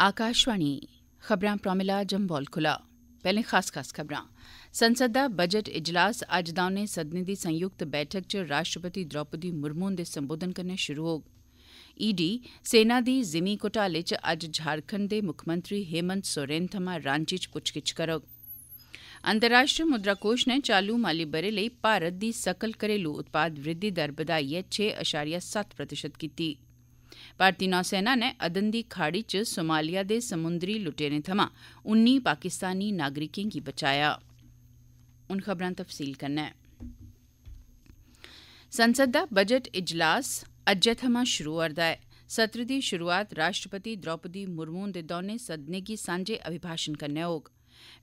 ਆਕਾਸ਼ਵਾਣੀ ਖਬਰਾਂ ਪ੍ਰੋਮਿਲਾ ਜੰਬੋਲ ਖੁਲਾ ਪਹਿਲੇ ਖਾਸ ਖਾਸ ਖਬਰਾਂ संसद दा बजट इजलास अज दौने उ'नें सदने दी संयुक्त बैठक च राष्ट्रपति द्रौपदी मुर्मू हुंदे संबोधन कन्नै शुरू होग ईडी सेना दी जिमी घोटाले च अज्ज झारखंड दे मुक्खमंत्री हेमंत सोरेन थमां रांची च पुच्छगिच्छ करग अंतर्राश्ट्री मुद्रा कोष ने चालू माली ब'रे लेई भारत दी सकल घरेलू उत्पाद वृद्धि दर बधाइयै छे अशारिया सत्त प्रतिशत कीती भारती नौसेना नै अदन दी खाड़ी च सोमालिया दे समुंदरी लुटेरें थमां उन्नी पाकिस्तानी नागरिकें गी बचाया संसद दा बजट इजलास अज्जै थमां शुरू होआ'रदा ऐ सत्र दी शुरूआत राष्ट्रपति द्रौपदी मुर्मू हुंदे दौनें सदनें गी सांझे अभिभाषण कन्नै होग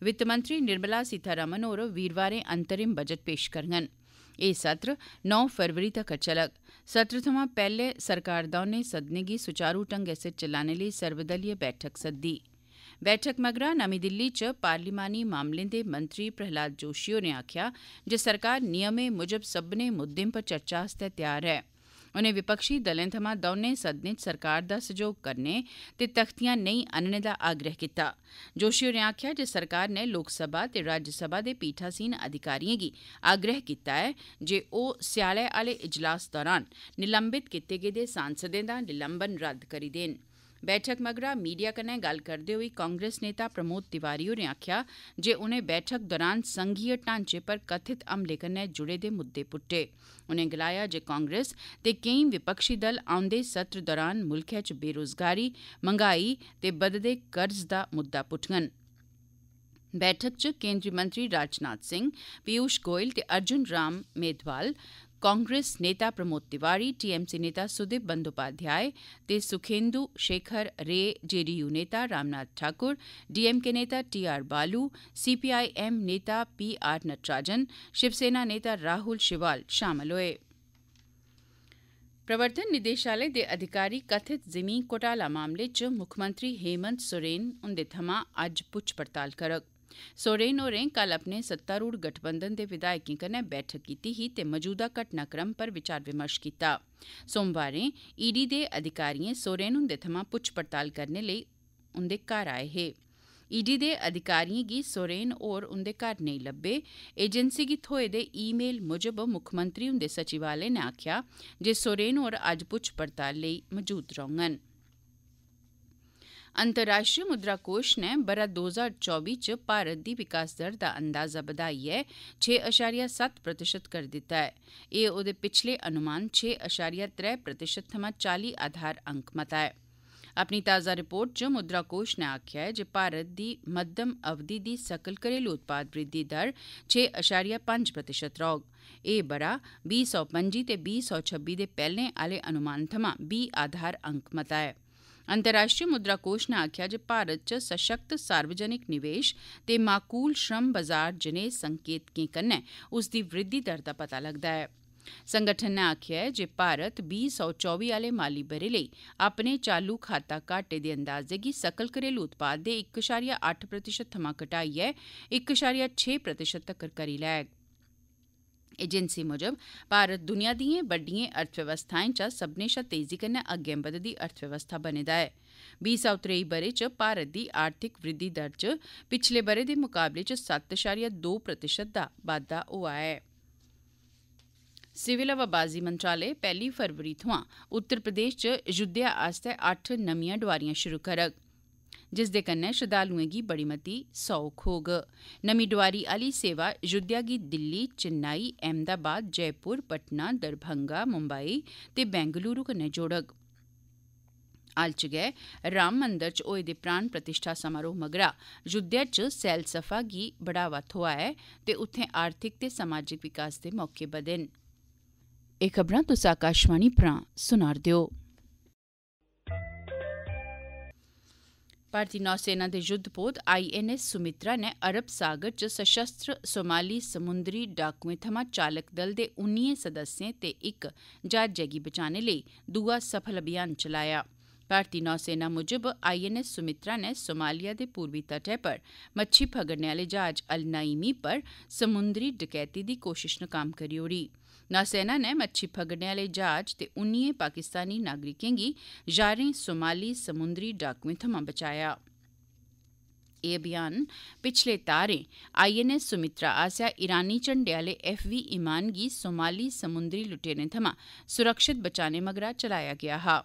वित्त मंत्री निर्मला सीतारमण होर वीरवारें अंतरिम बजट पेश करङन ਇਹ सत्र 9 फरवरी तक चलग सत्र थमां पैह्ले सरकार दौनें सदनें गी सुचारू ढंगै सिर चलाने लेई सर्वदलीय बैठक सद्दी बैठक मगरा नमीं दिल्ली च पार्लिमानी मामलें दे मंत्री प्रहलाद जोशी होरें आखेआ जे सरकार नियमें मुजब सब्भनें मुद्दें पर चर्चा आस्तै तैयार ऐ उनें विपक्षी दलें थमां दौनें सदनें च सरकार दा सैह्योग करने ते तख्तियां नेईं आह्नने दा आग्रह कीता जोशी होरें आखेआ जे सरकार नै लोकसभा ते राज्यसभा दे पीठासीन अधिकारिएं गी आग्रह कीता ऐ जे ओह् स्यालै आह्ले इजलास दौरान निलंबित कीते गेदे सांसदें दा निलंबन रद्द करी देन बैठक मगरा मीडिया कन्नै गल्ल करदे होई कांग्रेस नेता प्रमोद तिवारी होरें आखेआ जे उनें बैठक दौरान संघीय ढांचे पर कथित हमले कन्नै जुड़े दे मुद्दे पुट्टे उनें गलाया जे कांग्रेस ते केई विपक्षी दल औंदे सत्र दौरान मुल्खै च बेरोजगारी मंगाई ते बधदे कर्ज दा मुद्दा पुट्टङन बैठक च केंद्री मंत्री राजनाथ सिंह पीयूष गोयल ते अर्जुन राम मेघवाल कांग्रेस नेता प्रमोद तिवारी टीएमसी नेता सुदीप बंदोपाध्याय ते सुखेंदु शेखर रे जेडीयू नेता रामनाथ ठाकुर डीएमके नेता टीआर बालू सीपीआईएम नेता पी आर नटराजन शिवसेना नेता राहुल शिवाल शामिल हुए प्रवर्तन निदेशालय दे अधिकारी कथित जिमीं घोटाला मामले च मुक्खमंत्री हेमंत सोरेन हुंदे थमां अज्ज पुच्छ पड़ताल करग सोरेन होरें कल अपने सत्तारूढ़ गठबंधन दे विधायकें कन्नै बैठक कीती ही ते मजूदा घटनाक्रम पर विचार विमर्श कीता सोमवारें ईडी दे अधिकारियें सोरेन हुंदे थमां पुच्छ पड़ताल करने लेई उंदे घर आए हे ईडी दे अधिकारियें गी सोरेन होर उंदे घर नेईं लब्बे एजेंसी गी थ्होए दे ई मेल मुजब मुक्खमंत्री हुंदे सचिवालय नै आखेआ जे सोरेन होर अज्ज पुच्छ पड़ताल लेई मजूद रौह्ङन अंतर्राष्ट्रीय मुद्रा कोष ने ब'रा दो ज्हार चौबी च भारत दी विकास दर दा अंदाजा बधाइयै छे अशारिया सत्त प्रतिशत कर दित्ता है एह् ओह्दे पिछले अनुमान छे अशारिया त्रै प्रतिशत थमां चाली आधार अंक मता है अपनी ताज़ा रिपोर्ट च मुद्रा कोष ने आखेआ है जे भारत दी मध्यम अवधि दी सकल घरेलू उत्पाद वृद्धि दर छे अशारिया पंज प्रतिशत रौह्ग ए ब'रा बीह् सौ पं'जी ते बीह् सौ छब्बी दे पहले आह्ले अनुमान थमां बीह् आधार अंक मता है अंतर्राष्ट्रीय मुद्रा कोष ने आखेआ जे भारत च सशक्त सार्वजनिक निवेश ते माकूल श्रम बाजार जनेह् संकेतकें कन्नै उसकी वृद्धि दर का पता लगता है संगठन ने आखेआ है जे भारत बीह् सौ चौबी आह्ले माली ब'रे लेई अपने चालू खाता घाटे दे अंदाजे की सकल घरेलू उत्पाद के इक अशारिया अट्ठ प्रतिशत थमां घटाइए इक अशारिया छे प्रतिशत तकर करी लैग एजेंसी मुजब भारत दुनिया दिएं बड्डिएं अर्थव्यवस्थाएं चा सब्मनें शा तेजी कन्नै अग्गें बधदी अर्थव्यवस्था बने दा ऐ बीह् सौ त्रेई ब'रे च भारत दी आर्थिक वृद्धि दर च पिछले ब'रे दे मुकाबले च सत्त इशारिया दो प्रतिशत दा बाद्दा होआ ऐ सिविल हवाबाजी मंत्रालय पैह्ली फरवरी थमां उत्तर प्रदेश च युद्धै आस्तै अट्ठ नमियां डोआरियां शुरू करग जिसदे कन्नै श्रद्धालुएं गी बड़ी मती सौख होग नमीं डोआरी आह्ली सेवा अयोध्या गी दिल्ली चेन्नई अहमदाबाद जयपुर पटना दरभंगा मुंबई ते बेंगलुरु कन्नै जोड़ग हाल च गै राम मंदर च होए दे प्राण प्रतिष्ठा समारोह मगरा अयोध्या च सैलसफा गी बढ़ावा थ्होआ ऐ ते उत्थें आर्थिक ते समाजिक विकास दे मौके बधे न एह् खबरां तुस आकाशवाणी परा सुना'रदे ओ ਭਾਰਤੀ ਨੌਸੈਨਾ ਦੇ ਯੁੱਧਪੋਤ ਆਈਐਨਐਸ ਸੁਮਿਤਰਾ ਨੇ ਅਰਬ ਸਾਗਰ 'ਚ ਸਸ਼ਸਤਰ ਸੋਮਾਲੀ ਸਮੁੰਦਰੀ ਡਾਕੂਏ ਥਮਾ ਚਾਲਕ ਦਲ ਦੇ 19 ਸਦੱਸਿਆਂ ਤੇ ਇੱਕ ਜਾਜ ਜਹਾਜ਼ੇਗੀ ਬਚਾਣੇ ਲਈ ਦੂਆ ਸਫਲ ਅਭਿਆਨ ਚਲਾਇਆ ਭਾਰਤੀ ਨੌਸੈਨਾ ਮੁਜਬ ਆਈਐਨਐਸ ਸੁਮਿਤਰਾ ਨੇ ਸੋਮਾਲੀਆ ਦੇ ਪੂਰਬੀ ਤਟੇ ਪਰ ਮੱਛੀ ਫਗੜਨੇ ਵਾਲੇ ਜਾਜ ਅਲਨਾਈਮੀ ਪਰ ਸਮੁੰਦਰੀ ਡਕੈਤੀ ਦੀ ਕੋਸ਼ਿਸ਼ ਨੂੰ ਕੰਮ ਕਰੀ ਉੜੀ नौसेना नै मच्छी फगड़ने आह्ले जहाज ते उन्नियें पाकिस्तानी नागरिकें गी ञारें सोमाली समुंदरी डाकुएं थमां बचाया एह् अभियान पिछले तारें आईएनएस सुमित्रा आसेआ ईरानी झंडे आह्ले एफ वी ईमान गी सोमाली समुंदरी लुटेरें थमां सुरक्षित बचाने मगरा चलाया गेआ हा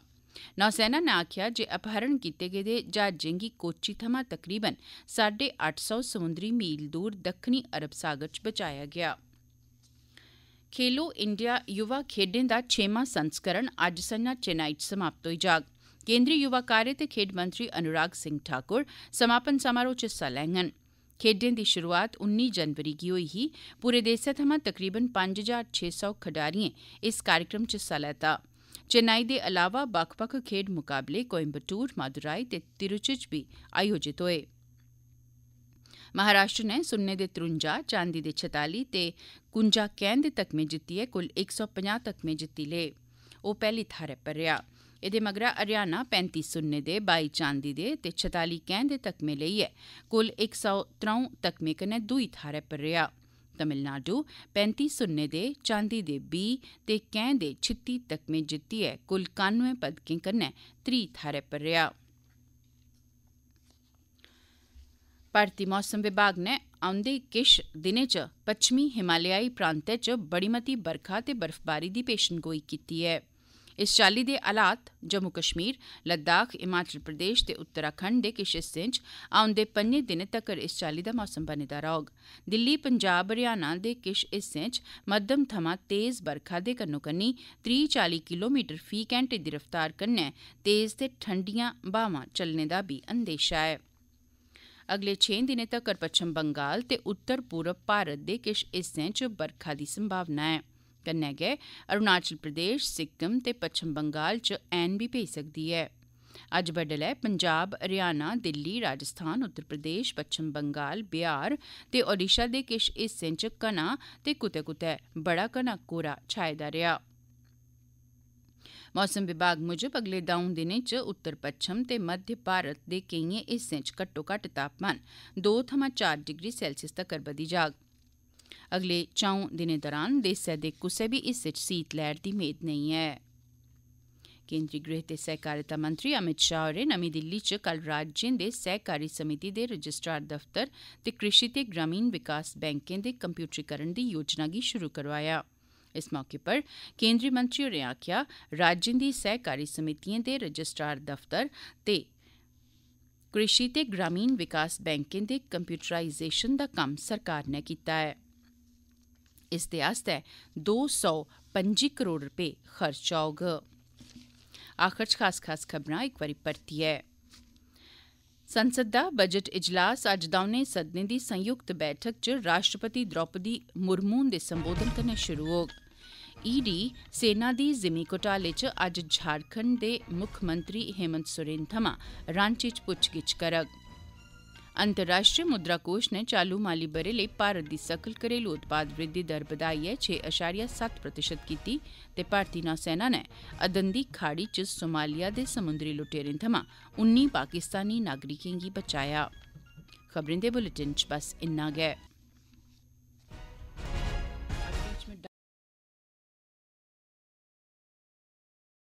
नौसेना नै आखेआ जे अपहरण कीते गेदे ज्हाजें गी कोच्चि थमां तकरीबन साड्डे अट्ठ सौ समुंदरी मील दूर दक्खनी अरब सागर च बचाया गेआ हा खेलो इंडिया युवा खेडें दा छेमां संस्करण अज्ज संझा चेन्नई च समाप्त होई जाग केंद्रीय युवा कार्य ते खेड्ढ मंत्री अनुराग सिंह ठाकुर समापन समारोह च हिस्सा लैंगन खेडें दी शुरुआत 19 जनवरी गी होई ही पूरे देसै थमां तकरीबन पंज हजार छे सौ खडारिएं इस कार्यक्रम च हिस्सा लैता चेन्नई दे अलावा बक्ख बक्ख खेड्ढ मुकाबले कोयंबटूर मदुराई ते तिरुचि च बी आयोजित होए ਮਹਾਰਾਸ਼ਟਰ ਨੇ ਸੁੰਨੇ ਦੇ 53 ਚਾਂਦੀ ਦੇ 46 ਤੇ ਕੁੰਜਾ ਤੱਕ ਮੇ ਜਿੱਤੀ ਹੈ ਕੁੱਲ 150 ਤੱਕ ਮੇ ਜਿੱਤੀ ਲੇ ਉਹ ਪਹਿਲੀ ਥਾਰੇ ਪਰ ਰਿਹਾ ਇਹਦੇ ਮਗਰਾ ਹਰਿਆਣਾ 35 ਸੁੰਨੇ ਦੇ 22 ਚਾਂਦੀ ਦੇ ਤੇ 46 ਤੱਕ ਮੇ ਲਈ ਹੈ ਕੁੱਲ 103 ਤੱਕ ਮੇ ਕਨੇ ਦੂਈ ਥਾਰੇ ਪਰ ਰਿਹਾ ਤਮਿਲਨਾਡੂ 35 ਸੁੰਨੇ ਦੇ ਚਾਂਦੀ ਦੇ 20 ਤੇ ਕੈਂ ਦੇ 36 ਮੇ ਜਿੱਤੀ ਹੈ ਕੁੱਲ 91 ਪਦਕੇ ਕਰਨੇ 3 ਥਾਰੇ ਪਰ ਰਿਹਾ भारती मौसम विभाग नै औंदे किश दिनें च पच्छमी हिमालयाई प्रांतै च बड़ी मती बरखा ते बर्फबारी दी पेशनगोई कीती ऐ इस चाल्ली दे हालात जम्मू कश्मीर लद्दाख हिमाचल प्रदेश ते उत्तराखंड दे किश हिस्सें च औंदे पंजें दिनें तक्कर इस चाल्ली दा मौसम बने दा रौह्ग दिल्ली पंजाब हरियाणा दे किश हिस्सें च मध्यम थमां तेज बरखा दे कन्नो कन्नी त्रीह् चाली किलोमीटर फी घैंटे दी रफ्तार कन्नै तेज ते ठंडियां ब्हामां चलने दा बी अंदेशा ऐ अगले छें दिनें तक्कर पच्छम बंगाल ते उत्तर पूर्व भारत दे किश हिस्सें च बरखा दी संभावना ऐ कन्नै गै अरूणाचल प्रदेश सिक्किम ते पच्छम बंगाल च ऐन बी पेई सकदी ऐ अज्ज बड्डलै पंजाब हरियाणा दिल्ली राजस्थान उत्तर प्रदेश पच्छम बंगाल बिहार ते ओडिशा दे किश हिस्सें च घना ते कुतै कुतै बड़ा घना कोहरा छाए दा रेहा मौसम विभाग मुजब अगले दौ दिनें च उत्तर पच्छम ते मध्य भारत दे केइयें हिस्सें च घट्टोघट्ट तापमान दो थमां चार डिग्री सैल्सियस तक्कर बधी जाग अगले चौं दिनें दौरान देसै दे कुसै बी हिस्से च शीत दी मेद नेईं ऐ केंद्री गृह ते सहकारिता मंत्री अमित शाह होरें नमीं दिल्ली च कल राज्यें दे सहकारी समिति दे रजिस्ट्रार दफ्तर ते कृषि ते ग्रामीण विकास बैंकें दे कंप्यूटरीकरण दी योजना गी शुरू करोआया ਇਸ ਮੌਕੇ ਪਰ ਕੇਂਦਰੀ ਮੰਤਰੀ ਨੇ ਆਖਿਆ ਰਾਜਿੰਦ ਦੀ ਸਹਿਕਾਰੀ ਸਮਿਤੀਆਂ ਦੇ ਰਜਿਸਟਰਾਰ ਦਫ਼ਤਰ ਤੇ ਕ੍ਰਿਸ਼ੀ ਤੇ ਗ੍ਰਾਮੀਣ ਵਿਕਾਸ ਬੈਂਕਿੰਗ ਦੇ ਕੰਪਿਊਟਰਾਈਜ਼ੇਸ਼ਨ ਦਾ ਕੰਮ ਸਰਕਾਰ ਨੇ ਕੀਤਾ ਹੈ ਇਸ ਦੇ ਆਸਤੇ 250 ਕਰੋੜ ਰੁਪਏ ਖਰਚ ਹੋਗਾ ਆਖਰ ਖਾਸ ਖਾਸ ਖਬਰਾਂ ਇੱਕ ਵਾਰੀ ਪੜਤੀ ਹੈ ਸੰਸਦ ਦਾ ਬਜਟ اجلاس ਅੱਜ ਦੌਨੇ ਸਦਨ ਦੀ ਸੰਯੁਕਤ ਬੈਠਕ ਚ ਰਾਸ਼ਟਰਪਤੀ ਦ੍ਰੋਪਦੀ ਮੁਰਮੂ ਦੇ ਸੰਬੋਧਨ ਕਰਨੇ ਸ਼ੁਰੂ ਹੋਗਾ ई e डी सेना दी जिमी घोटाले च अज्ज झारखंड दे मुक्खमंत्री हेमंत सोरेन थमां रांची च पुच्छगिच्छ करग अंतर्राश्ट्री मुद्रा कोष नै चालू माली ब'रे लेई भारत दी सकल घरेलू उत्पाद वृद्धि दर बधाइयै छे आशारिया सत्त प्रतिशत कीती ते भारती नौसेना नै अदंती खाड़ी च सोमालिया दे समुंद्री लुटेरें थमां उन्नी पाकिस्तानी नागरिकें गी बचाया